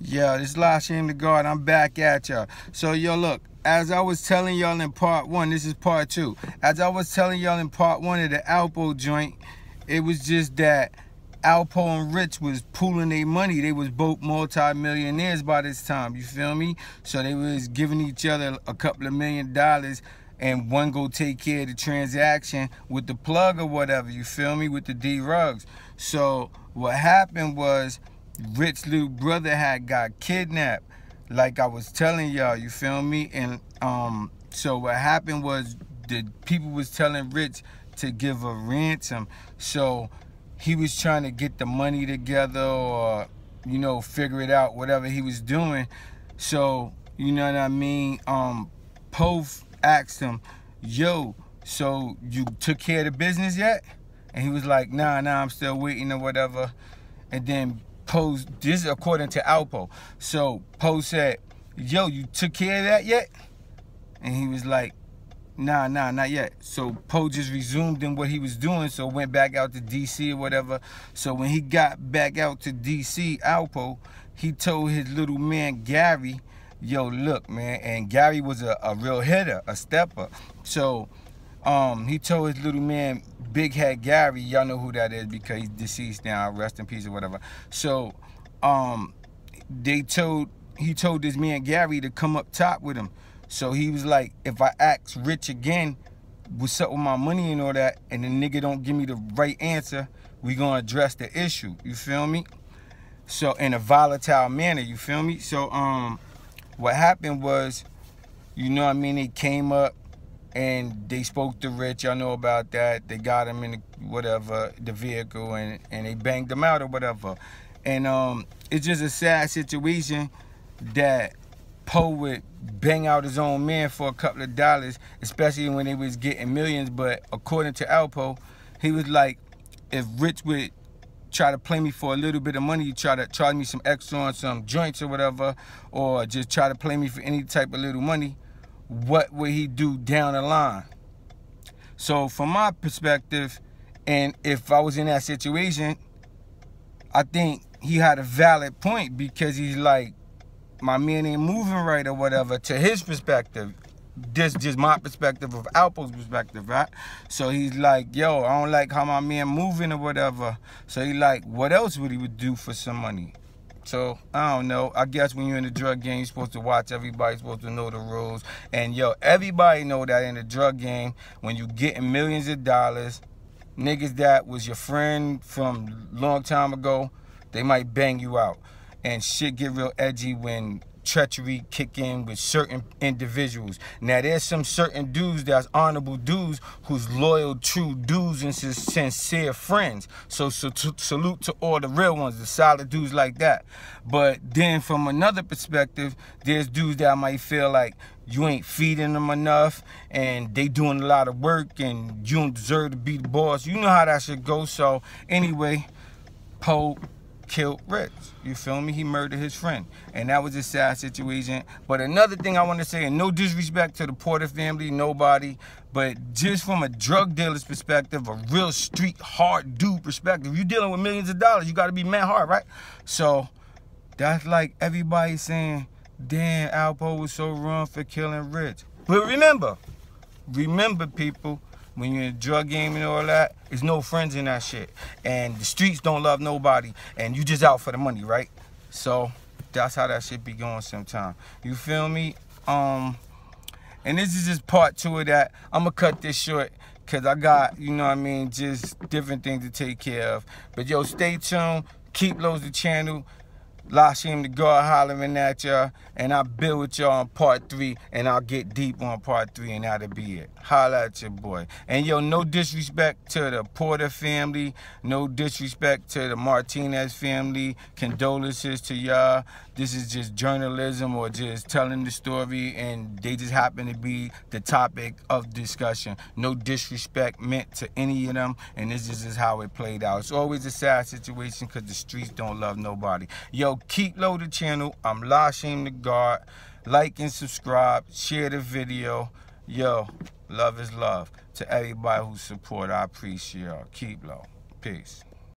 Yeah, this Lashin the Guard. I'm back at y'all. So, yo, look, as I was telling y'all in part one, this is part two. As I was telling y'all in part one of the Alpo joint, it was just that Alpo and Rich was pooling their money. They was both multi-millionaires by this time, you feel me? So they was giving each other a couple of million dollars and one go take care of the transaction with the plug or whatever, you feel me, with the D-Rugs. So what happened was Rich little brother had got kidnapped. Like I was telling y'all, you feel me? And um, so what happened was the people was telling Rich to give a ransom. So he was trying to get the money together or, you know, figure it out, whatever he was doing. So, you know what I mean? Um, pof asked him, yo, so you took care of the business yet? And he was like, nah, nah, I'm still waiting or whatever. And then Pose, this is according to Alpo. So Poe said, yo, you took care of that yet? And he was like, nah, nah, not yet. So Poe just resumed in what he was doing, so went back out to D.C. or whatever. So when he got back out to D.C., Alpo, he told his little man, Gary, yo, look, man, and Gary was a, a real hitter, a stepper. So um, he told his little man, Big Head Gary, y'all know who that is because he's deceased now, rest in peace or whatever. So, um, they told he told this man Gary to come up top with him. So he was like, if I ask Rich again, what's up with my money and all that, and the nigga don't give me the right answer, we gonna address the issue. You feel me? So in a volatile manner, you feel me? So um, what happened was, you know what I mean? he came up, and they spoke to Rich. I know about that. They got him in the, whatever the vehicle, and and they banged him out or whatever. And um, it's just a sad situation that Poe would bang out his own man for a couple of dollars, especially when he was getting millions. But according to Alpo, he was like, if Rich would try to play me for a little bit of money, you try to charge me some extra on some joints or whatever, or just try to play me for any type of little money, what would he do down the line? So from my perspective, and if I was in that situation, I think he had a valid point because he's like, my man ain't moving right or whatever to his perspective. This just my perspective of Alpo's perspective, right? So he's like, yo, I don't like how my man moving or whatever. So he like, what else would he would do for some money? So I don't know. I guess when you're in the drug game, you're supposed to watch everybody. You're supposed to know the rules. And yo, everybody know that in the drug game, when you getting millions of dollars, niggas that was your friend from long time ago, they might bang you out. And shit get real edgy when treachery kick in with certain individuals. Now, there's some certain dudes that's honorable dudes who's loyal, true dudes, and sincere friends. So, so salute to all the real ones, the solid dudes like that. But then, from another perspective, there's dudes that might feel like, you ain't feeding them enough and they doing a lot of work and you don't deserve to be the boss. You know how that should go. So anyway, Pope killed Rich. You feel me? He murdered his friend. And that was a sad situation. But another thing I want to say, and no disrespect to the Porter family, nobody, but just from a drug dealer's perspective, a real street hard dude perspective, you're dealing with millions of dollars. You got to be man hard, right? So that's like everybody saying, damn, Alpo was so wrong for killing Rich. But remember, remember, people, when you're in a drug game and all that, there's no friends in that shit. And the streets don't love nobody, and you just out for the money, right? So that's how that shit be going sometime. You feel me? Um, and this is just part two of that. I'm gonna cut this short because I got, you know what I mean, just different things to take care of. But yo, stay tuned, keep loads the channel. Lashim the God hollering at y'all, and I'll build with y'all on part three, and I'll get deep on part three, and that'll be it. Holla at your boy. And yo, no disrespect to the Porter family, no disrespect to the Martinez family. Condolences to y'all. This is just journalism or just telling the story, and they just happen to be the topic of discussion. No disrespect meant to any of them, and this is just how it played out. It's always a sad situation because the streets don't love nobody. Yo, Keep low the channel. I'm Lashim the guard. Like and subscribe. Share the video. Yo, love is love. To everybody who support, I appreciate y'all. Keep low. Peace.